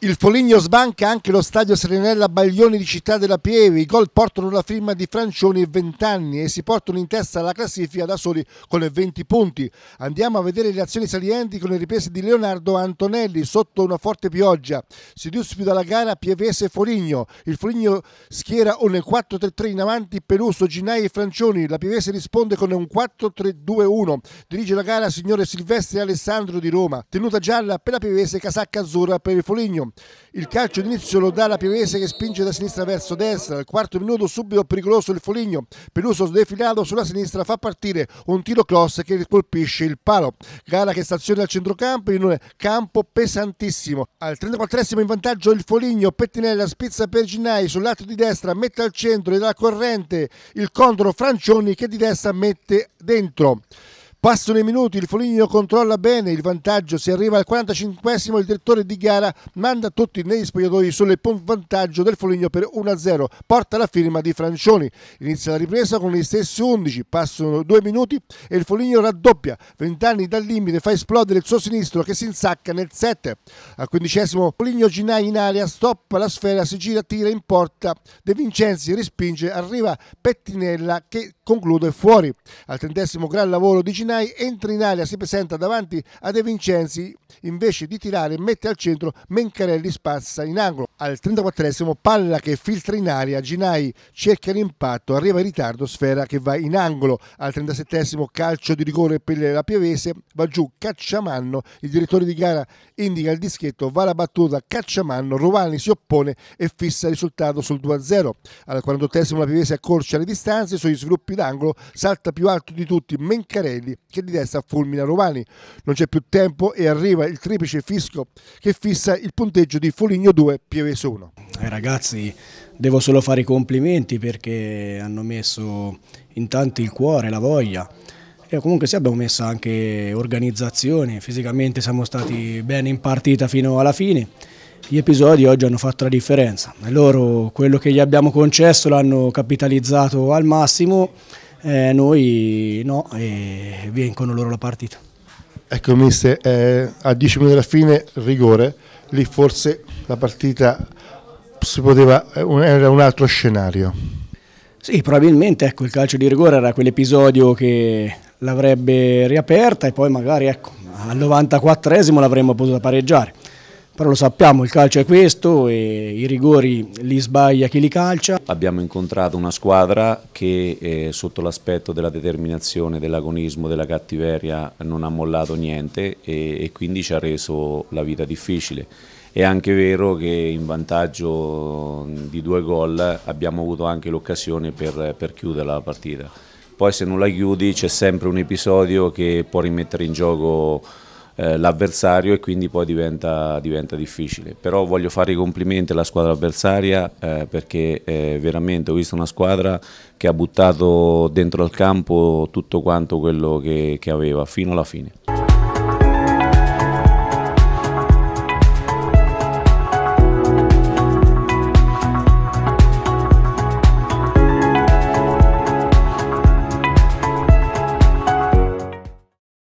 Il Foligno sbanca anche lo stadio Serenella Baglioni di Città della Pieve. I gol portano la firma di Francioni e Vent'anni e si portano in testa alla classifica da soli con le 20 punti. Andiamo a vedere le azioni salienti con le riprese di Leonardo Antonelli sotto una forte pioggia. Si disputa la gara Pievese Foligno. Il Foligno schiera un 4-3-3 in avanti Peluso, Ginai e Francioni. La Pievese risponde con un 4-3-2-1. Dirige la gara signore Silvestre Alessandro di Roma. Tenuta gialla per la Pievese, casacca azzurra per il Foligno. Il calcio d'inizio lo dà la Pivese che spinge da sinistra verso destra. Al quarto minuto subito pericoloso il Foligno. Peluso sdefilato sulla sinistra fa partire un tiro cross che colpisce il palo. Gara che staziona al centrocampo in un campo pesantissimo. Al 34 in vantaggio il Foligno. Pettinella spizza per Ginnai sull'alto di destra, mette al centro e dalla corrente il contro Francioni che di destra mette dentro. Passano i minuti, il Foligno controlla bene il vantaggio, si arriva al 45esimo, il direttore di gara manda tutti negli spogliatoi sulle vantaggio del Foligno per 1-0, porta la firma di Francioni. Inizia la ripresa con gli stessi 11, passano due minuti e il Foligno raddoppia, 20 anni dal limite fa esplodere il suo sinistro che si insacca nel 7. Al 15esimo Foligno Ginai in aria, stoppa la sfera, si gira, tira in porta, De Vincenzi respinge, arriva Pettinella che conclude fuori. Al trentesimo gran lavoro di Ginai entra in aria, si presenta davanti a De Vincenzi, invece di tirare mette al centro, Mencarelli spazza in angolo. Al 34esimo palla che filtra in aria, Ginai cerca l'impatto, arriva in ritardo, sfera che va in angolo. Al 37esimo calcio di rigore per la Piavese, va giù Cacciamanno, il direttore di gara indica il dischetto, va la battuta Cacciamanno, Rovani si oppone e fissa il risultato sul 2-0. Al 48esimo la Piavese accorcia le distanze sugli sviluppi d'angolo, salta più alto di tutti Mencarelli che di destra fulmina Romani. Non c'è più tempo e arriva il triplice fisco che fissa il punteggio di Foligno 2 Pievese 1. Eh ragazzi, devo solo fare i complimenti perché hanno messo in tanti il cuore, la voglia. E comunque sì abbiamo messo anche organizzazione, fisicamente siamo stati bene in partita fino alla fine gli episodi oggi hanno fatto la differenza. Loro quello che gli abbiamo concesso l'hanno capitalizzato al massimo, eh, noi no e vincono loro la partita. Ecco mister, eh, a 10 minuti dalla fine rigore, lì forse la partita si poteva, eh, era un altro scenario. Sì, probabilmente ecco, il calcio di rigore era quell'episodio che l'avrebbe riaperta e poi magari ecco, al 94esimo l'avremmo potuto pareggiare però lo sappiamo, il calcio è questo e i rigori li sbaglia chi li calcia. Abbiamo incontrato una squadra che eh, sotto l'aspetto della determinazione, dell'agonismo, della cattiveria non ha mollato niente e, e quindi ci ha reso la vita difficile. È anche vero che in vantaggio mm, di due gol abbiamo avuto anche l'occasione per, per chiudere la partita. Poi se non la chiudi c'è sempre un episodio che può rimettere in gioco eh, l'avversario e quindi poi diventa, diventa, difficile. Però voglio fare i complimenti alla squadra avversaria eh, perché eh, veramente ho visto una squadra che ha buttato dentro al campo tutto quanto quello che, che aveva fino alla fine.